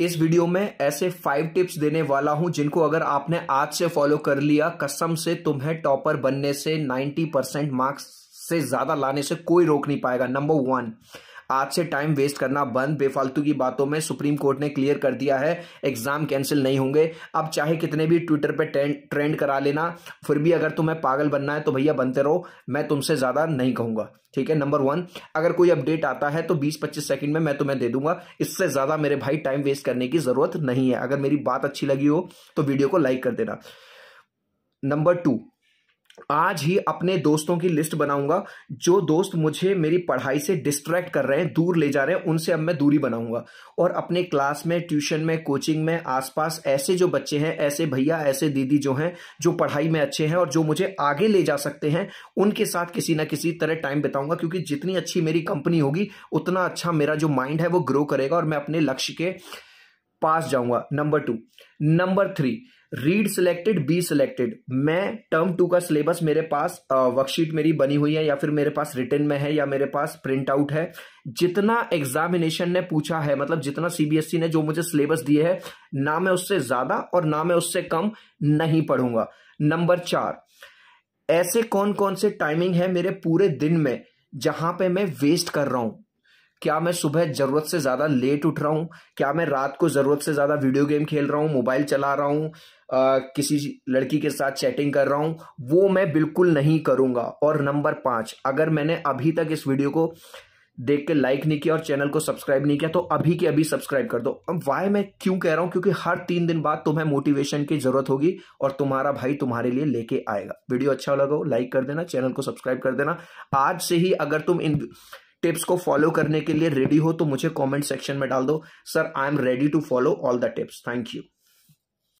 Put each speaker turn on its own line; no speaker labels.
इस वीडियो में ऐसे फाइव टिप्स देने वाला हूं जिनको अगर आपने आज से फॉलो कर लिया कसम से तुम्हें टॉपर बनने से 90 परसेंट मार्क्स से ज्यादा लाने से कोई रोक नहीं पाएगा नंबर वन आज से टाइम वेस्ट करना बंद बेफालतू की बातों में सुप्रीम कोर्ट ने क्लियर कर दिया है एग्जाम कैंसिल नहीं होंगे अब चाहे कितने भी ट्विटर पर ट्रेंड करा लेना फिर भी अगर तुम्हें पागल बनना है तो भैया बनते रहो मैं तुमसे ज़्यादा नहीं कहूंगा ठीक है नंबर वन अगर कोई अपडेट आता है तो 20-25 सेकंड में मैं तुम्हें दे दूंगा इससे ज़्यादा मेरे भाई टाइम वेस्ट करने की ज़रूरत नहीं है अगर मेरी बात अच्छी लगी हो तो वीडियो को लाइक कर देना नंबर टू आज ही अपने दोस्तों की लिस्ट बनाऊंगा जो दोस्त मुझे मेरी पढ़ाई से डिस्ट्रैक्ट कर रहे हैं दूर ले जा रहे हैं उनसे अब मैं दूरी बनाऊंगा और अपने क्लास में ट्यूशन में कोचिंग में आसपास ऐसे जो बच्चे हैं ऐसे भैया ऐसे दीदी जो हैं जो पढ़ाई में अच्छे हैं और जो मुझे आगे ले जा सकते हैं उनके साथ किसी ना किसी तरह टाइम बिताऊंगा क्योंकि जितनी अच्छी मेरी कंपनी होगी उतना अच्छा मेरा जो माइंड है वो ग्रो करेगा और मैं अपने लक्ष्य के पास जाऊंगा number two number three read selected B selected मैं टर्म टू का सिलेबस मेरे पास वर्कशीट मेरी बनी हुई है या फिर मेरे पास रिटर्न में है या मेरे पास प्रिंट आउट है जितना एग्जामिनेशन ने पूछा है मतलब जितना सीबीएसई e ने जो मुझे सिलेबस दिए है ना मैं उससे ज्यादा और ना मैं उससे कम नहीं पढ़ूंगा नंबर चार ऐसे कौन कौन से टाइमिंग है मेरे पूरे दिन में जहां पे मैं वेस्ट कर रहा हूं क्या मैं सुबह ज़रूरत से ज़्यादा लेट उठ रहा हूँ क्या मैं रात को ज़रूरत से ज़्यादा वीडियो गेम खेल रहा हूँ मोबाइल चला रहा हूँ किसी लड़की के साथ चैटिंग कर रहा हूँ वो मैं बिल्कुल नहीं करूंगा और नंबर पांच अगर मैंने अभी तक इस वीडियो को देख के लाइक नहीं किया और चैनल को सब्सक्राइब नहीं किया तो अभी के अभी सब्सक्राइब कर दो अब वाई मैं क्यों कह रहा हूं क्योंकि हर तीन दिन बाद तुम्हें मोटिवेशन की जरूरत होगी और तुम्हारा भाई तुम्हारे लिए लेके आएगा वीडियो अच्छा लगा हो लाइक कर देना चैनल को सब्सक्राइब कर देना आज से ही अगर तुम इन टिप्स को फॉलो करने के लिए रेडी हो तो मुझे कमेंट सेक्शन में डाल दो sir I am ready to follow all the tips thank you